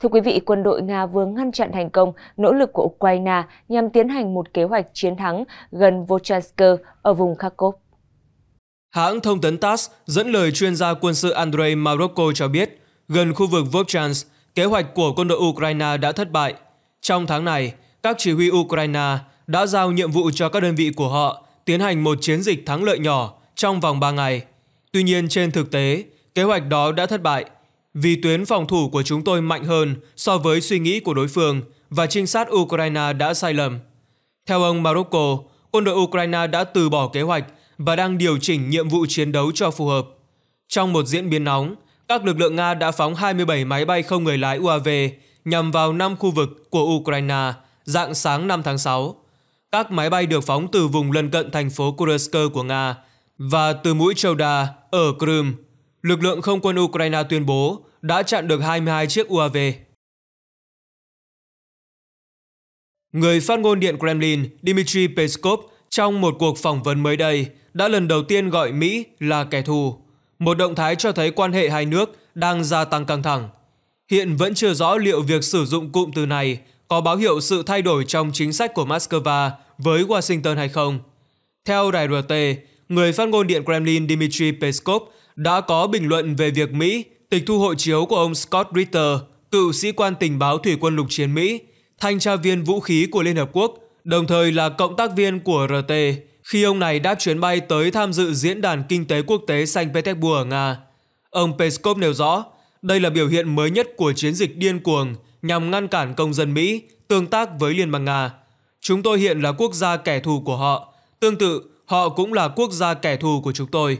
Thưa quý vị, quân đội Nga vừa ngăn chặn thành công nỗ lực của Ukraine nhằm tiến hành một kế hoạch chiến thắng gần Volchansk ở vùng Kharkov. Hãng thông tấn TASS dẫn lời chuyên gia quân sự Andrei Marokko cho biết, gần khu vực Volchansk, kế hoạch của quân đội Ukraine đã thất bại. Trong tháng này, các chỉ huy Ukraine đã giao nhiệm vụ cho các đơn vị của họ tiến hành một chiến dịch thắng lợi nhỏ trong vòng 3 ngày. Tuy nhiên trên thực tế, kế hoạch đó đã thất bại – vì tuyến phòng thủ của chúng tôi mạnh hơn so với suy nghĩ của đối phương và trinh sát Ukraine đã sai lầm. Theo ông Morocco, quân đội Ukraine đã từ bỏ kế hoạch và đang điều chỉnh nhiệm vụ chiến đấu cho phù hợp. Trong một diễn biến nóng, các lực lượng Nga đã phóng 27 máy bay không người lái UAV nhằm vào 5 khu vực của Ukraine dạng sáng 5 tháng 6. Các máy bay được phóng từ vùng lân cận thành phố Kursk của Nga và từ mũi Chauda ở Crimea. Lực lượng không quân Ukraine tuyên bố đã chặn được 22 chiếc UAV. Người phát ngôn Điện Kremlin Dmitry Peskov trong một cuộc phỏng vấn mới đây đã lần đầu tiên gọi Mỹ là kẻ thù, một động thái cho thấy quan hệ hai nước đang gia tăng căng thẳng. Hiện vẫn chưa rõ liệu việc sử dụng cụm từ này có báo hiệu sự thay đổi trong chính sách của Moscow với Washington hay không. Theo đài RT, người phát ngôn Điện Kremlin Dmitry Peskov đã có bình luận về việc Mỹ tịch thu hộ chiếu của ông Scott Ritter, cựu sĩ quan tình báo thủy quân lục chiến Mỹ, thanh tra viên vũ khí của Liên Hợp Quốc, đồng thời là cộng tác viên của RT, khi ông này đáp chuyến bay tới tham dự Diễn đàn Kinh tế Quốc tế Saint Petersburg ở Nga. Ông Peskov nêu rõ, đây là biểu hiện mới nhất của chiến dịch điên cuồng nhằm ngăn cản công dân Mỹ tương tác với Liên bang Nga. Chúng tôi hiện là quốc gia kẻ thù của họ, tương tự họ cũng là quốc gia kẻ thù của chúng tôi.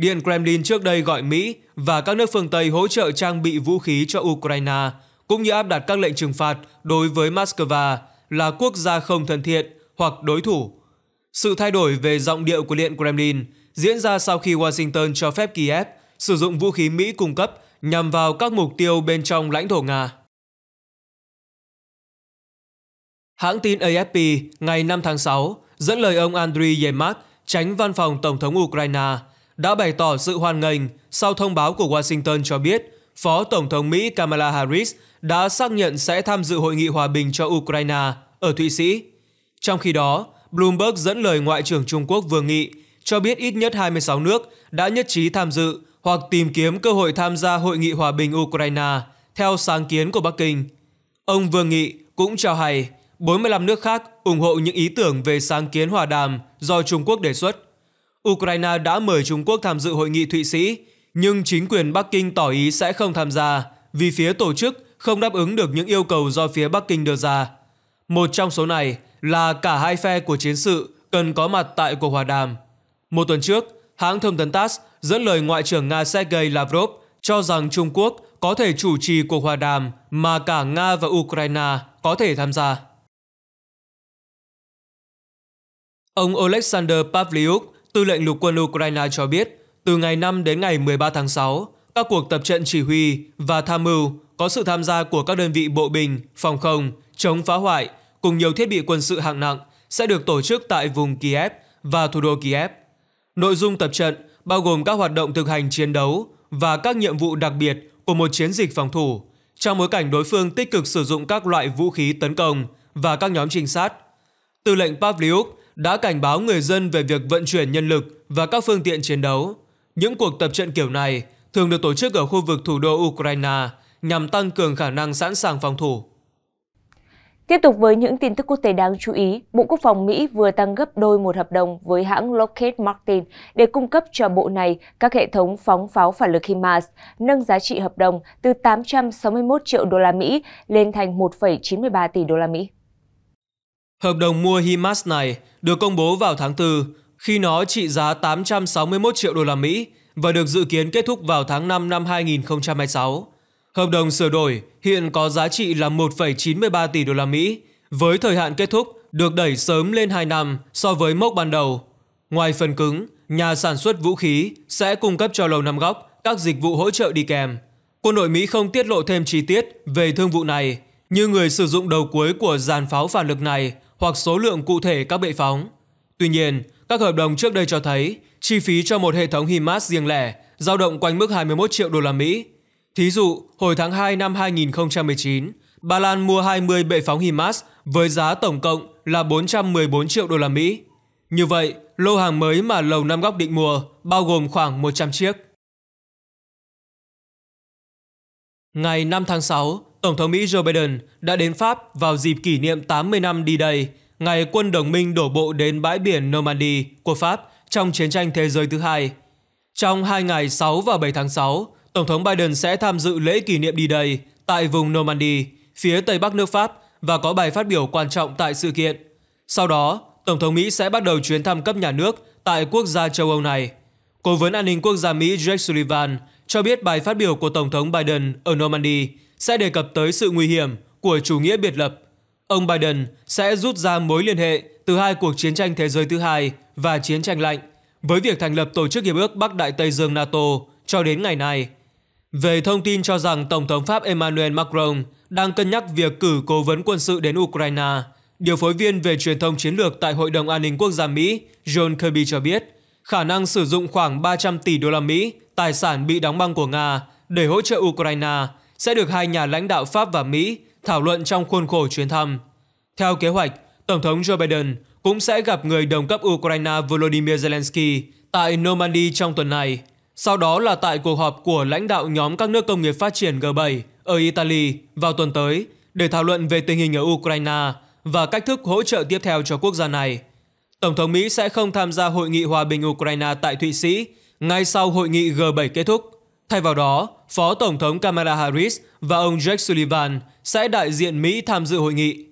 Điện Kremlin trước đây gọi Mỹ và các nước phương Tây hỗ trợ trang bị vũ khí cho Ukraine, cũng như áp đặt các lệnh trừng phạt đối với Moscow là quốc gia không thân thiện hoặc đối thủ. Sự thay đổi về giọng điệu của Điện Kremlin diễn ra sau khi Washington cho phép Kiev sử dụng vũ khí Mỹ cung cấp nhằm vào các mục tiêu bên trong lãnh thổ Nga. Hãng tin AFP ngày 5 tháng 6 dẫn lời ông Andriy Yermak, tránh văn phòng Tổng thống Ukraine, đã bày tỏ sự hoan nghênh sau thông báo của Washington cho biết Phó Tổng thống Mỹ Kamala Harris đã xác nhận sẽ tham dự hội nghị hòa bình cho Ukraine ở Thụy Sĩ. Trong khi đó, Bloomberg dẫn lời Ngoại trưởng Trung Quốc Vương Nghị cho biết ít nhất 26 nước đã nhất trí tham dự hoặc tìm kiếm cơ hội tham gia hội nghị hòa bình Ukraine theo sáng kiến của Bắc Kinh. Ông Vương Nghị cũng cho hay 45 nước khác ủng hộ những ý tưởng về sáng kiến hòa đàm do Trung Quốc đề xuất – Ukraine đã mời Trung Quốc tham dự hội nghị Thụy Sĩ, nhưng chính quyền Bắc Kinh tỏ ý sẽ không tham gia vì phía tổ chức không đáp ứng được những yêu cầu do phía Bắc Kinh đưa ra. Một trong số này là cả hai phe của chiến sự cần có mặt tại cuộc hòa đàm. Một tuần trước, hãng thông tấn TASS dẫn lời Ngoại trưởng Nga Sergei Lavrov cho rằng Trung Quốc có thể chủ trì cuộc hòa đàm mà cả Nga và Ukraine có thể tham gia. Ông Alexander Pavlyuk, Tư lệnh lục quân Ukraine cho biết, từ ngày 5 đến ngày 13 tháng 6, các cuộc tập trận chỉ huy và tham mưu có sự tham gia của các đơn vị bộ binh, phòng không, chống phá hoại cùng nhiều thiết bị quân sự hạng nặng sẽ được tổ chức tại vùng Kiev và thủ đô Kiev. Nội dung tập trận bao gồm các hoạt động thực hành chiến đấu và các nhiệm vụ đặc biệt của một chiến dịch phòng thủ trong bối cảnh đối phương tích cực sử dụng các loại vũ khí tấn công và các nhóm trinh sát. Tư lệnh Pavliuk đã cảnh báo người dân về việc vận chuyển nhân lực và các phương tiện chiến đấu. Những cuộc tập trận kiểu này thường được tổ chức ở khu vực thủ đô Ukraine nhằm tăng cường khả năng sẵn sàng phòng thủ. Tiếp tục với những tin tức quốc tế đáng chú ý, Bộ Quốc phòng Mỹ vừa tăng gấp đôi một hợp đồng với hãng Lockheed Martin để cung cấp cho bộ này các hệ thống phóng pháo phản lực HIMARS, nâng giá trị hợp đồng từ 861 triệu đô la Mỹ lên thành 1,93 tỷ đô la Mỹ. Hợp đồng mua HIMARS này được công bố vào tháng 4 khi nó trị giá 861 triệu đô la Mỹ và được dự kiến kết thúc vào tháng 5 năm 2026. Hợp đồng sửa đổi hiện có giá trị là 1,93 tỷ đô la Mỹ với thời hạn kết thúc được đẩy sớm lên 2 năm so với mốc ban đầu. Ngoài phần cứng, nhà sản xuất vũ khí sẽ cung cấp cho Lầu Năm Góc các dịch vụ hỗ trợ đi kèm. Quân đội Mỹ không tiết lộ thêm chi tiết về thương vụ này, như người sử dụng đầu cuối của dàn pháo phản lực này hoặc số lượng cụ thể các bệ phóng. Tuy nhiên, các hợp đồng trước đây cho thấy chi phí cho một hệ thống HIMARS riêng lẻ dao động quanh mức 21 triệu đô la Mỹ. Thí dụ, hồi tháng 2 năm 2019, Ba Lan mua 20 bệ phóng HIMARS với giá tổng cộng là 414 triệu đô la Mỹ. Như vậy, lô hàng mới mà Lầu Năm Góc định mua bao gồm khoảng 100 chiếc. Ngày 5 tháng 6, Tổng thống Mỹ Joe Biden đã đến Pháp vào dịp kỷ niệm 80 năm đi đây, ngày quân đồng minh đổ bộ đến bãi biển Normandy của Pháp trong chiến tranh thế giới thứ hai. Trong hai ngày 6 và 7 tháng 6, Tổng thống Biden sẽ tham dự lễ kỷ niệm đi đây tại vùng Normandy, phía tây bắc nước Pháp và có bài phát biểu quan trọng tại sự kiện. Sau đó, Tổng thống Mỹ sẽ bắt đầu chuyến thăm cấp nhà nước tại quốc gia châu Âu này. Cố vấn an ninh quốc gia Mỹ Jake Sullivan cho biết bài phát biểu của Tổng thống Biden ở Normandy sẽ đề cập tới sự nguy hiểm của chủ nghĩa biệt lập. Ông Biden sẽ rút ra mối liên hệ từ hai cuộc chiến tranh thế giới thứ hai và chiến tranh lạnh với việc thành lập tổ chức Hiệp ước Bắc Đại Tây Dương NATO cho đến ngày nay. Về thông tin cho rằng Tổng thống Pháp Emmanuel Macron đang cân nhắc việc cử cố vấn quân sự đến Ukraine, điều phối viên về truyền thông chiến lược tại Hội đồng An ninh Quốc gia Mỹ John Kirby cho biết khả năng sử dụng khoảng 300 tỷ đô la Mỹ tài sản bị đóng băng của Nga để hỗ trợ Ukraine sẽ được hai nhà lãnh đạo Pháp và Mỹ thảo luận trong khuôn khổ chuyến thăm. Theo kế hoạch, Tổng thống Joe Biden cũng sẽ gặp người đồng cấp Ukraine Volodymyr Zelensky tại Normandy trong tuần này, sau đó là tại cuộc họp của lãnh đạo nhóm các nước công nghiệp phát triển G7 ở Italy vào tuần tới để thảo luận về tình hình ở Ukraine và cách thức hỗ trợ tiếp theo cho quốc gia này. Tổng thống Mỹ sẽ không tham gia hội nghị hòa bình Ukraine tại Thụy Sĩ ngay sau hội nghị G7 kết thúc. Thay vào đó, Phó Tổng thống Kamala Harris và ông Jake Sullivan sẽ đại diện Mỹ tham dự hội nghị.